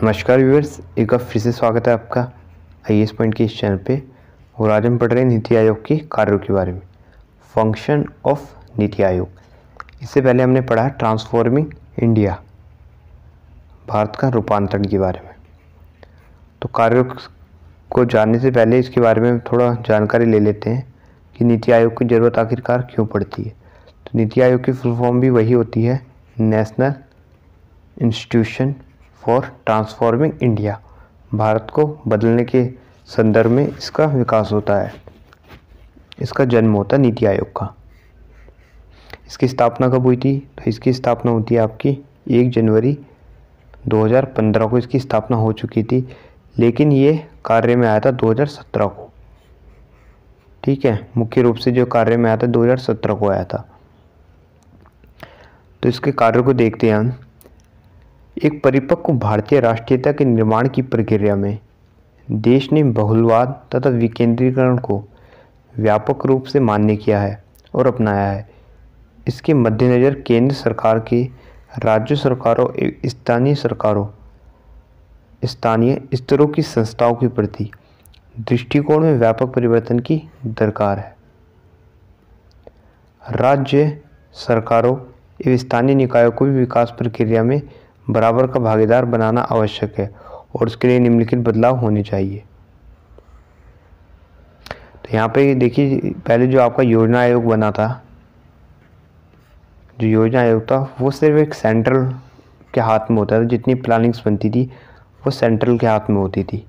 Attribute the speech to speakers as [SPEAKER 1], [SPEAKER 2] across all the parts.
[SPEAKER 1] नमस्कार व्यूअर्स एक बार फिर से स्वागत है आपका आई एस पॉइंट के इस चैनल पे और आज हम पढ़ रहे हैं नीति आयोग के कार्यों के बारे में फंक्शन ऑफ नीति आयोग इससे पहले हमने पढ़ा है ट्रांसफॉर्मिंग इंडिया भारत का रूपांतरण के बारे में तो कार्यों को जानने से पहले इसके बारे में थोड़ा जानकारी ले लेते हैं कि नीति आयोग की ज़रूरत आखिरकार क्यों पड़ती है तो नीति आयोग की फुल फॉर्म भी वही होती है national institution for transforming India Bharat को बदलने के संदर्भ में इसका विकास होता है इसका जन्म होता है नीति आयोग का इसकी स्थापना कब हुई थी तो इसकी स्थापना होती है आपकी एक जनवरी 2015 को इसकी स्थापना हो चुकी थी लेकिन ये कार्य में आया था 2017 को ठीक है मुख्य रूप से जो कार्य में आया था 2017 को आया था तो इसके कार्य को देखते हैं हम एक परिपक्व भारतीय राष्ट्रीयता के निर्माण की प्रक्रिया में देश ने बहुलवाद तथा विकेंद्रीकरण को व्यापक रूप से मान्य किया है और अपनाया है इसके मद्देनज़र केंद्र सरकार के राज्य सरकारों एवं स्थानीय सरकारों स्थानीय स्तरों की संस्थाओं के प्रति दृष्टिकोण में व्यापक परिवर्तन की दरकार है राज्य सरकारों एवं स्थानीय निकायों को भी विकास प्रक्रिया में बराबर का भागीदार बनाना आवश्यक है और उसके लिए निम्नलिखित बदलाव होने चाहिए तो यहाँ पे देखिए पहले जो आपका योजना आयोग बना था जो योजना आयोग था वो सिर्फ एक सेंट्रल के हाथ में होता था जितनी प्लानिंग्स बनती थी वो सेंट्रल के हाथ में होती थी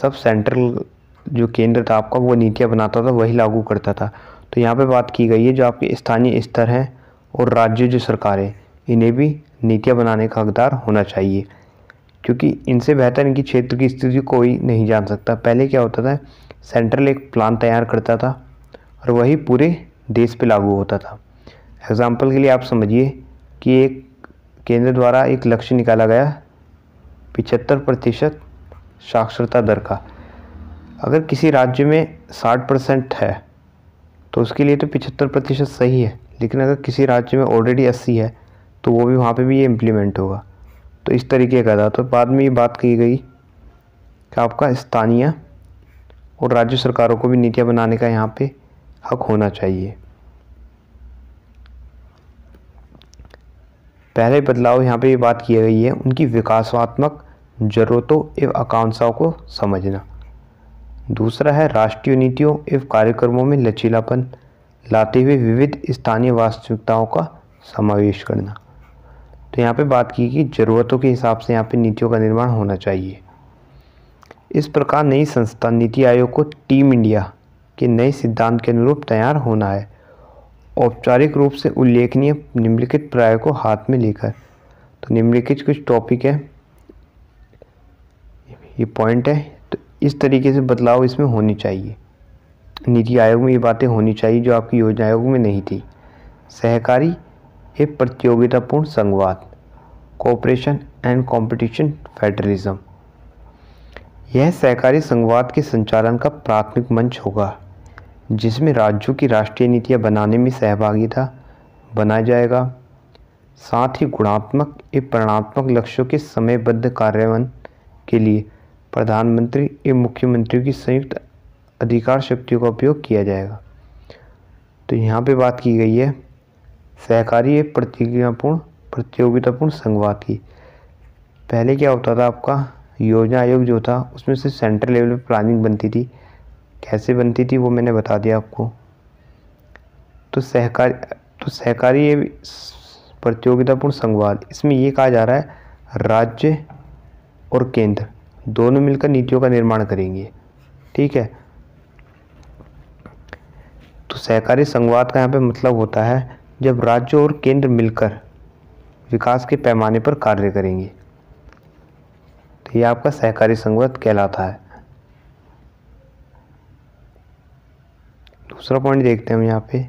[SPEAKER 1] सब सेंट्रल जो केंद्र था आपका वो नीतियाँ बनाता था वही लागू करता था तो यहाँ पे बात की गई है जो आपके स्थानीय स्तर हैं और राज्य जो सरकारें इन्हें भी नीतियाँ बनाने का हकदार होना चाहिए क्योंकि इनसे बेहतर इनकी क्षेत्र की स्थिति कोई नहीं जान सकता पहले क्या होता था सेंट्रल एक प्लान तैयार करता था और वही पूरे देश पे लागू होता था एग्ज़ाम्पल के लिए आप समझिए कि एक केंद्र द्वारा एक लक्ष्य निकाला गया पिछहत्तर प्रतिशत साक्षरता दर का अगर किसी राज्य में साठ परसेंट है तो उसके लिए तो पिछहत्तर प्रतिशत सही है लेकिन अगर किसी राज्य में ऑलरेडी अस्सी है तो वो भी वहाँ पे भी ये इम्प्लीमेंट होगा तो इस तरीके का था तो बाद में ये बात की गई कि आपका स्थानीय और राज्य सरकारों को भी नीतियाँ बनाने का यहाँ पे हक होना चाहिए पहले बदलाव यहाँ पे ये बात की गई है उनकी विकासात्मक ज़रूरतों एवं आकांक्षाओं को समझना दूसरा है राष्ट्रीय नीतियों एवं कार्यक्रमों में लचीलापन लाते हुए विविध स्थानीय वास्तविकताओं का समावेश करना तो यहाँ पे बात की कि ज़रूरतों के हिसाब से यहाँ पे नीतियों का निर्माण होना चाहिए इस प्रकार नई संस्था नीति आयोग को टीम इंडिया के नए सिद्धांत के अनुरूप तैयार होना है औपचारिक रूप से उल्लेखनीय निम्नलिखित प्राय को हाथ में लेकर तो निम्नलिखित कुछ टॉपिक है ये पॉइंट है तो इस तरीके से बदलाव इसमें होनी चाहिए नीति आयोग में ये बातें होनी चाहिए जो आपकी योजना आयोग में नहीं थी सहकारी हे प्रतियोगितापूर्ण संघवाद कोऑपरेशन एंड कंपटीशन फेडरलिज्म यह सहकारी संघवाद के संचालन का प्राथमिक मंच होगा जिसमें राज्यों की राष्ट्रीय नीतियां बनाने में सहभागिता बनाया जाएगा साथ ही गुणात्मक एवं परिणात्मक लक्ष्यों के समयबद्ध कार्यान्वयन के लिए प्रधानमंत्री एवं मुख्यमंत्रियों की संयुक्त अधिकार शक्तियों का उपयोग किया जाएगा तो यहाँ पे बात की गई है सहकारी एक प्रतियोगितापूर्ण प्रतियोगितापूर्ण संघवाद की पहले क्या होता था आपका योजना आयोग जो था उसमें से सेंट्रल लेवल पर प्लानिंग बनती थी कैसे बनती थी वो मैंने बता दिया आपको तो सहकारी तो सहकारी प्रतियोगितापूर्ण संघवाद इसमें ये कहा जा रहा है राज्य और केंद्र दोनों मिलकर नीतियों का निर्माण करेंगे ठीक है तो सहकारी संवाद का यहाँ पे मतलब होता है जब राज्य और केंद्र मिलकर विकास के पैमाने पर कार्य करेंगे तो यह आपका सहकारी संगत कहलाता है दूसरा पॉइंट देखते हैं हम यहाँ पे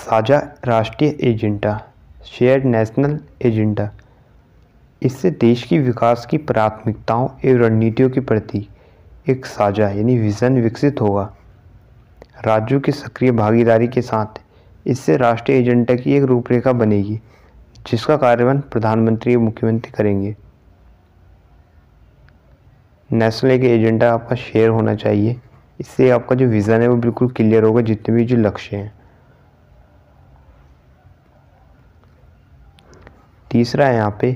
[SPEAKER 1] साझा राष्ट्रीय एजेंडा शेयर्ड नेशनल एजेंडा इससे देश की विकास की प्राथमिकताओं एवं रणनीतियों के प्रति एक साझा यानी विज़न विकसित होगा राज्यों की सक्रिय भागीदारी के साथ इससे राष्ट्रीय एजेंडा की एक रूपरेखा बनेगी जिसका कार्यान्वयन प्रधानमंत्री और मुख्यमंत्री करेंगे नेशनल के एजेंडा आपका शेयर होना चाहिए इससे आपका जो विज़न है वो बिल्कुल क्लियर होगा जितने भी जो लक्ष्य हैं तीसरा है यहाँ पे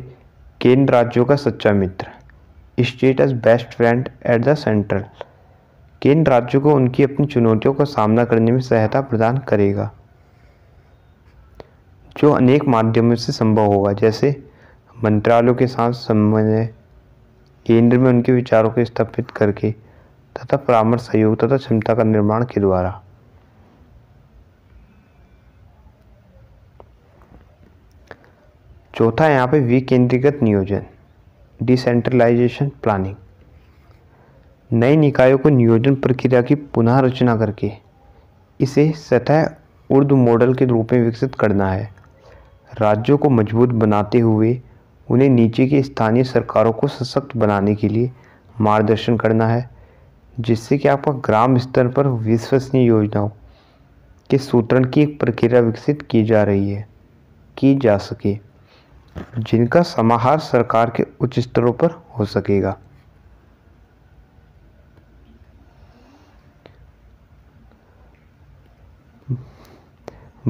[SPEAKER 1] केंद्र राज्यों का सच्चा मित्र state as best friend at the central केंद्र राज्यों को उनकी अपनी चुनौतियों का सामना करने में सहायता प्रदान करेगा जो अनेक माध्यमों से संभव होगा जैसे मंत्रालयों के साथ समन्वय केंद्र में उनके विचारों को स्थापित करके तथा परामर्श सहयोग तथा क्षमता का निर्माण के द्वारा चौथा यहाँ पे विकेंद्रीकृत नियोजन डिसेंट्रलाइजेशन प्लानिंग नए निकायों को नियोजन प्रक्रिया की पुनः रचना करके इसे सतह उर्द मॉडल के रूप में विकसित करना है राज्यों को मजबूत बनाते हुए उन्हें नीचे की स्थानीय सरकारों को सशक्त बनाने के लिए मार्गदर्शन करना है जिससे कि आपका ग्राम स्तर पर विश्वसनीय योजनाओं के सूत्रण की एक प्रक्रिया विकसित की जा रही है की जा सके जिनका समाहार सरकार के उच्च स्तरों पर हो सकेगा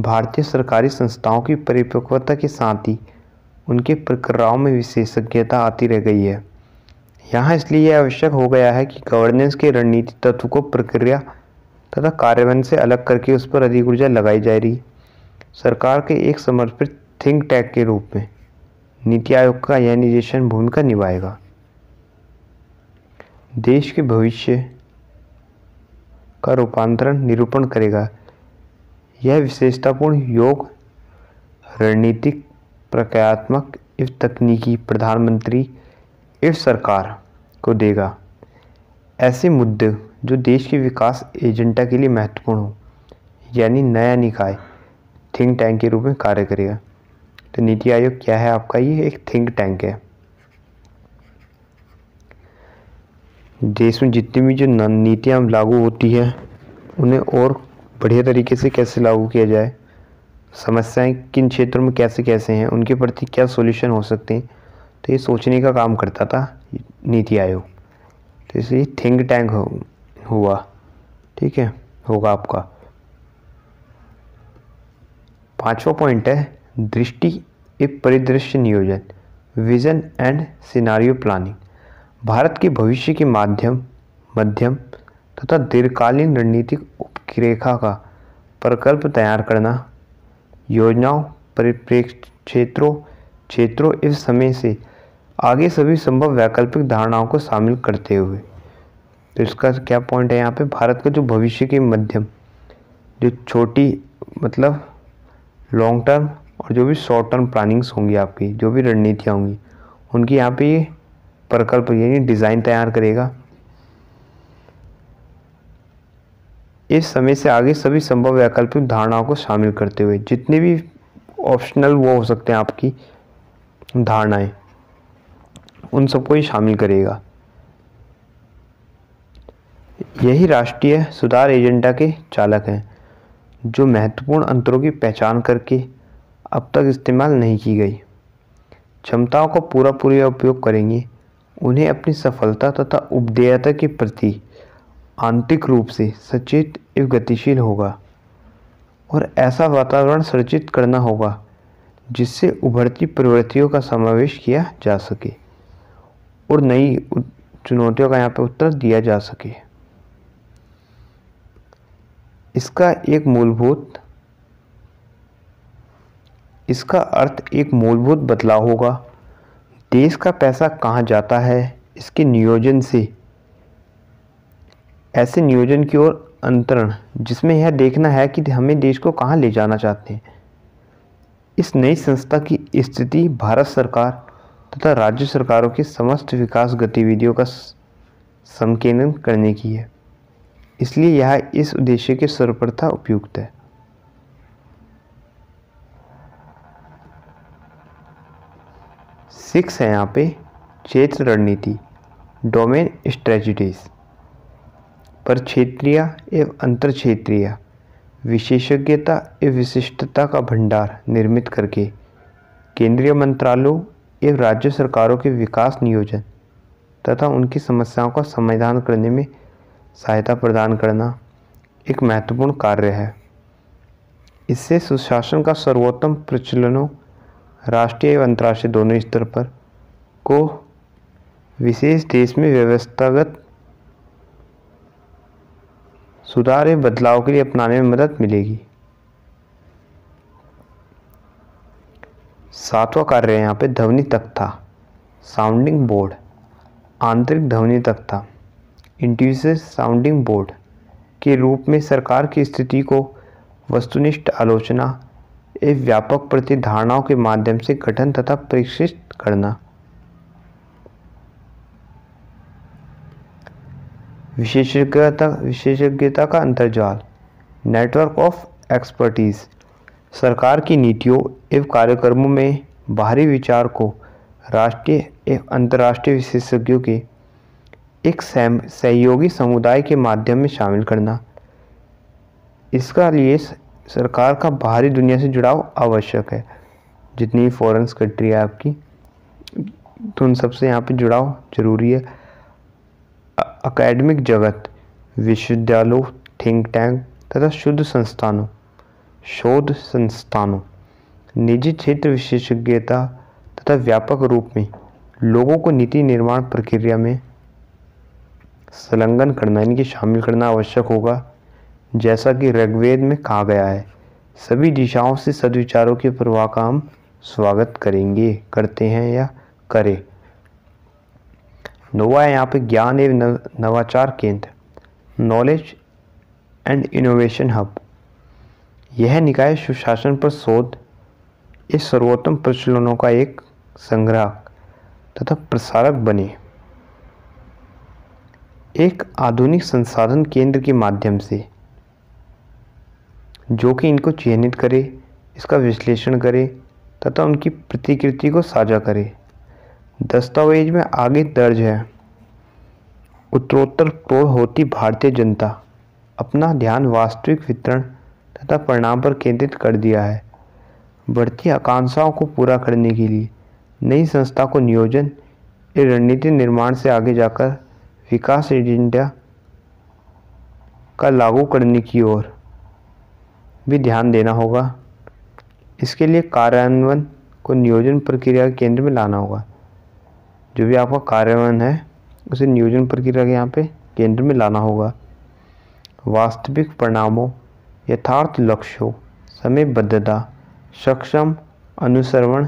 [SPEAKER 1] भारतीय सरकारी संस्थाओं की परिपक्वता के साथ ही उनके प्रक्रियाओं में विशेषज्ञता आती रह गई है यहाँ इसलिए यह आवश्यक हो गया है कि गवर्नेंस के रणनीति तत्व को प्रक्रिया तथा कार्यान्वयन से अलग करके उस पर अधिक ऊर्जा लगाई जा रही सरकार के एक समर्पित थिंक टैंक के रूप में नीति आयोग का यह निर्देशन भूमिका निभाएगा देश के भविष्य का रूपांतरण निरूपण करेगा यह विशेषतापूर्ण योग रणनीतिक प्रक्रियात्मक इफ तकनीकी प्रधानमंत्री इफ सरकार को देगा ऐसे मुद्दे जो देश के विकास एजेंडा के लिए महत्वपूर्ण हो यानी नया निकाय थिंक टैंक के रूप में कार्य करेगा तो नीति आयोग क्या है आपका ये एक थिंक टैंक है देश में जितनी भी जो नीतियाँ लागू होती है उन्हें और बढ़िया तरीके से कैसे लागू किया जाए समस्याएं किन क्षेत्रों में कैसे कैसे हैं उनके प्रति क्या सॉल्यूशन हो सकते हैं तो ये सोचने का काम करता था नीति आयोग तो इसलिए थिंक टैंक हो, हुआ ठीक है होगा आपका पांचवा पॉइंट है दृष्टि एक परिदृश्य नियोजन vision and scenario planning Bharat के भविष्य के माध्यम मध्यम तथा दीर्घकालीन रणनीतिक की रेखा का प्रकल्प तैयार करना योजनाओं परिप्रेक्ष क्षेत्रों क्षेत्रों इस समय से आगे सभी संभव वैकल्पिक धारणाओं को शामिल करते हुए तो इसका क्या पॉइंट है यहाँ पे भारत का जो भविष्य के मध्यम जो छोटी मतलब लॉन्ग टर्म और जो भी शॉर्ट टर्म प्लानिंग्स होंगी आपकी जो भी रणनीतियाँ होंगी उनकी यहाँ पे ये प्रकल्प यानी डिज़ाइन तैयार करेगा इस समय से आगे सभी संभव वैकल्पिक धारणाओं को शामिल करते हुए जितने भी ऑप्शनल वो हो सकते हैं आपकी धारणाएं उन सबको ही शामिल करेगा यही राष्ट्रीय सुधार एजेंडा के चालक हैं जो महत्वपूर्ण अंतरों की पहचान करके अब तक इस्तेमाल नहीं की गई क्षमताओं का पूरा पूरी उपयोग करेंगे उन्हें अपनी सफलता तथा उपदेयता के प्रति आंतरिक रूप से सचेत एवं गतिशील होगा और ऐसा वातावरण सृजित करना होगा जिससे उभरती प्रवृत्तियों का समावेश किया जा सके और नई चुनौतियों का यहाँ पर उत्तर दिया जा सके इसका एक मूलभूत इसका अर्थ एक मूलभूत बदलाव होगा देश का पैसा कहाँ जाता है इसके नियोजन से ऐसे नियोजन की ओर अंतरण जिसमें यह देखना है कि हमें देश को कहाँ ले जाना चाहते हैं इस नई संस्था की स्थिति भारत सरकार तथा राज्य सरकारों के समस्त विकास गतिविधियों का संकेतन करने की है इसलिए यह इस उद्देश्य के सर्वप्रथा उपयुक्त है सिक्स है यहाँ पे क्षेत्र रणनीति डोमेन स्ट्रेटजीज पर क्षेत्रीय एवं अंतर क्षेत्रीय विशेषज्ञता एवं विशिष्टता का भंडार निर्मित करके केंद्रीय मंत्रालयों एवं राज्य सरकारों के विकास नियोजन तथा उनकी समस्याओं का समाधान करने में सहायता प्रदान करना एक महत्वपूर्ण कार्य है इससे सुशासन का सर्वोत्तम प्रचलनों राष्ट्रीय एवं अंतर्राष्ट्रीय दोनों स्तर पर को विशेष देश में व्यवस्थागत सुधार एवं बदलाव के लिए अपनाने में मदद मिलेगी सातवां कार्य है यहाँ पे ध्वनि तख्ता साउंडिंग बोर्ड आंतरिक ध्वनि तख्ता इंटीविजल साउंडिंग बोर्ड के रूप में सरकार की स्थिति को वस्तुनिष्ठ आलोचना एवं व्यापक प्रतिधारणाओं के माध्यम से गठन तथा परिशिष्ट करना विशेषज्ञता विशेषज्ञता का अंतर्जाल नेटवर्क ऑफ एक्सपर्टीज़ सरकार की नीतियों एवं कार्यक्रमों में बाहरी विचार को राष्ट्रीय एवं अंतर्राष्ट्रीय विशेषज्ञों के एक सहयोगी समुदाय के माध्यम में शामिल करना इसका लिए सरकार का बाहरी दुनिया से जुड़ाव आवश्यक है जितनी फॉरेंस कंट्री है आपकी तो उन सबसे यहाँ पे जुड़ाव ज़रूरी है अकेडमिक जगत विश्वविद्यालयों थिंक टैंक तथा शुद्ध संस्थानों शोध संस्थानों निजी क्षेत्र विशेषज्ञता तथा व्यापक रूप में लोगों को नीति निर्माण प्रक्रिया में संलग्न करना यानी कि शामिल करना आवश्यक होगा जैसा कि ऋग्वेद में कहा गया है सभी दिशाओं से सदविचारों के प्रवाह का हम स्वागत करेंगे करते हैं या करें नोवा है यहाँ पे ज्ञान एवं नवाचार केंद्र नॉलेज एंड इनोवेशन हब यह निकाय सुशासन पर शोध इस सर्वोत्तम प्रचलनों का एक संग्राहक तथा प्रसारक बने एक आधुनिक संसाधन केंद्र के माध्यम से जो कि इनको चिन्हित करे इसका विश्लेषण करे तथा उनकी प्रतिकृति को साझा करे दस्तावेज में आगे दर्ज है उत्तरोत्तर प्रौढ़ होती भारतीय जनता अपना ध्यान वास्तविक वितरण तथा परिणाम पर केंद्रित कर दिया है बढ़ती आकांक्षाओं को पूरा करने के लिए नई संस्था को नियोजन रणनीति निर्माण से आगे जाकर विकास एजेंडा का लागू करने की ओर भी ध्यान देना होगा इसके लिए कार्यान्वयन को नियोजन प्रक्रिया केंद्र में लाना होगा जो भी आपका कार्यान्वयन है उसे नियोजन प्रक्रिया के यहाँ पे केंद्र में लाना होगा वास्तविक परिणामों यथार्थ लक्ष्यों समयबद्धता सक्षम अनुसरण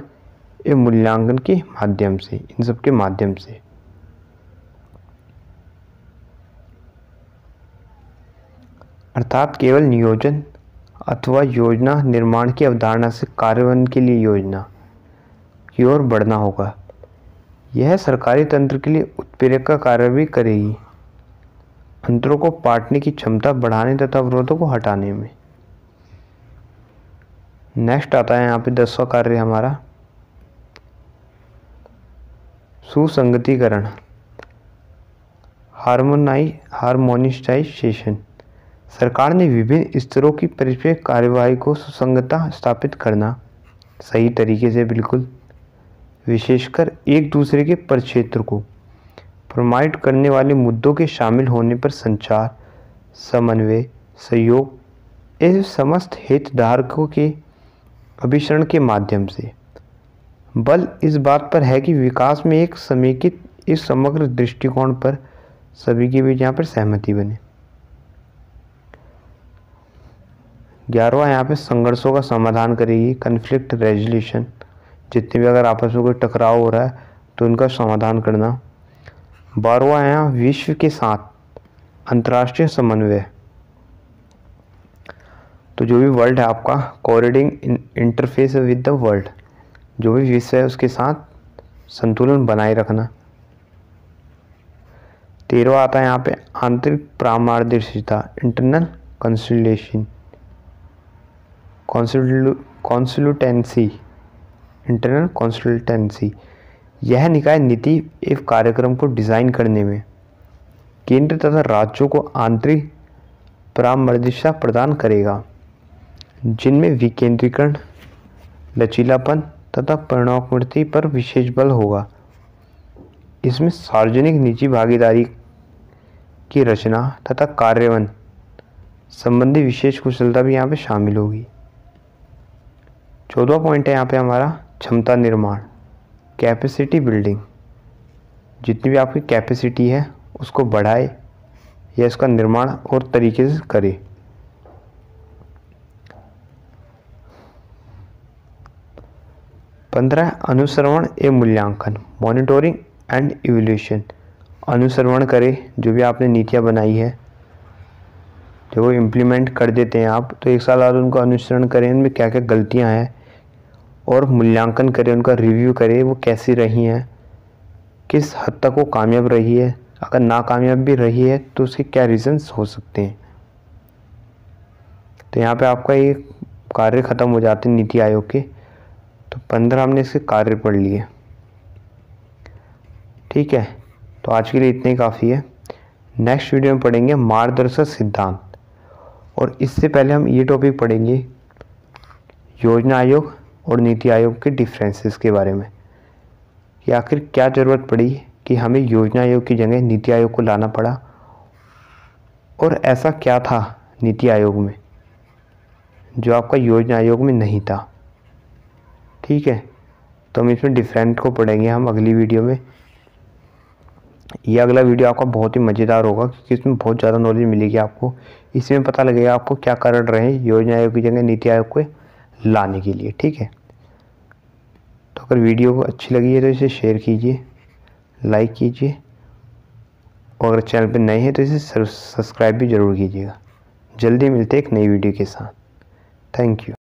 [SPEAKER 1] एवं मूल्यांकन के माध्यम से इन सब के माध्यम से अर्थात केवल नियोजन अथवा योजना निर्माण की अवधारणा से कार्यान्वयन के लिए योजना की ओर बढ़ना होगा यह सरकारी तंत्र के लिए उत्प्रेरक का कार्य भी करेगी अंतरों को पाटने की क्षमता बढ़ाने तथा अवरोधों को हटाने में नेक्स्ट आता है यहाँ पे दसवा कार्य हमारा सुसंगतिकरण हार्मोनाइज हारमोनिस्टाइजेशन सरकार ने विभिन्न स्तरों की परिचय कार्यवाही को सुसंगता स्थापित करना सही तरीके से बिल्कुल विशेषकर एक दूसरे के परक्षेत्र को प्रमाइट करने वाले मुद्दों के शामिल होने पर संचार समन्वय सहयोग एवं समस्त हितधारकों के अभिसरण के माध्यम से बल इस बात पर है कि विकास में एक समेकित इस समग्र दृष्टिकोण पर सभी के बीच यहाँ पर सहमति बने ग्यारहवा यहाँ पे संघर्षों का समाधान करेगी कन्फ्लिक्ट रेजोल्यूशन जितने भी अगर आपस में कोई टकराव हो रहा है तो उनका समाधान करना बारवा है विश्व के साथ अंतर्राष्ट्रीय समन्वय तो जो भी वर्ल्ड है आपका coordinating interface with the world जो भी विश्व है उसके साथ संतुलन बनाए रखना तेरवा आता है यहाँ पे आंतरिक प्रामार्दर्शिता internal consultation consultancy internal consultancy यह निकाय नीति एवं कार्यक्रम को डिज़ाइन करने में केंद्र तथा राज्यों को आंतरिक परामर्दिशा प्रदान करेगा जिनमें विकेंद्रीकरण लचीलापन तथा परिणामवृत्ति पर विशेष बल होगा इसमें सार्वजनिक निजी भागीदारी की रचना तथा कार्यवन संबंधी विशेष कुशलता भी यहाँ पे शामिल होगी चौदह पॉइंट है यहाँ पे हमारा क्षमता निर्माण कैपेसिटी बिल्डिंग जितनी भी आपकी कैपेसिटी है उसको बढ़ाए या इसका निर्माण और तरीके से करे पंद्रह अनुसरण ए मूल्यांकन मॉनिटोरिंग एंड इवोल्यूशन अनुसरण करें जो भी आपने नीतियाँ बनाई है जब वो इम्प्लीमेंट कर देते हैं आप तो एक साल बाद उनको अनुसरण करें उनमें क्या क्या गलतियाँ हैं और मूल्यांकन करें उनका रिव्यू करें वो कैसी रही हैं किस हद तक वो कामयाब रही है अगर नाकामयाब भी रही है तो उसके क्या रीज़न्स हो सकते हैं तो यहाँ पे आपका ये कार्य ख़त्म हो जाते हैं नीति आयोग के तो पंद्रह हमने इसके कार्य पढ़ लिए ठीक है तो आज के लिए इतने काफ़ी है नेक्स्ट वीडियो में पढ़ेंगे मार्गदर्शक सिद्धांत और इससे पहले हम ये टॉपिक पढ़ेंगे योजना आयोग और नीति आयोग के डिफरेंसेस के बारे में कि आखिर क्या ज़रूरत पड़ी कि हमें योजना आयोग की जगह नीति आयोग को लाना पड़ा और ऐसा क्या था नीति आयोग में जो आपका योजना आयोग में नहीं था ठीक है तो हम इसमें डिफरेंट को पढ़ेंगे हम अगली वीडियो में यह अगला वीडियो आपका बहुत ही मज़ेदार होगा क्योंकि इसमें बहुत ज़्यादा नॉलेज मिलेगी आपको इसमें पता लगेगा आपको क्या कारण रहे योजना आयोग की जगह नीति आयोग के लाने के लिए ठीक है तो अगर वीडियो को अच्छी लगी है तो इसे शेयर कीजिए लाइक कीजिए और अगर चैनल पर नए हैं तो इसे सब्सक्राइब भी ज़रूर कीजिएगा जल्दी मिलते एक नई वीडियो के साथ थैंक यू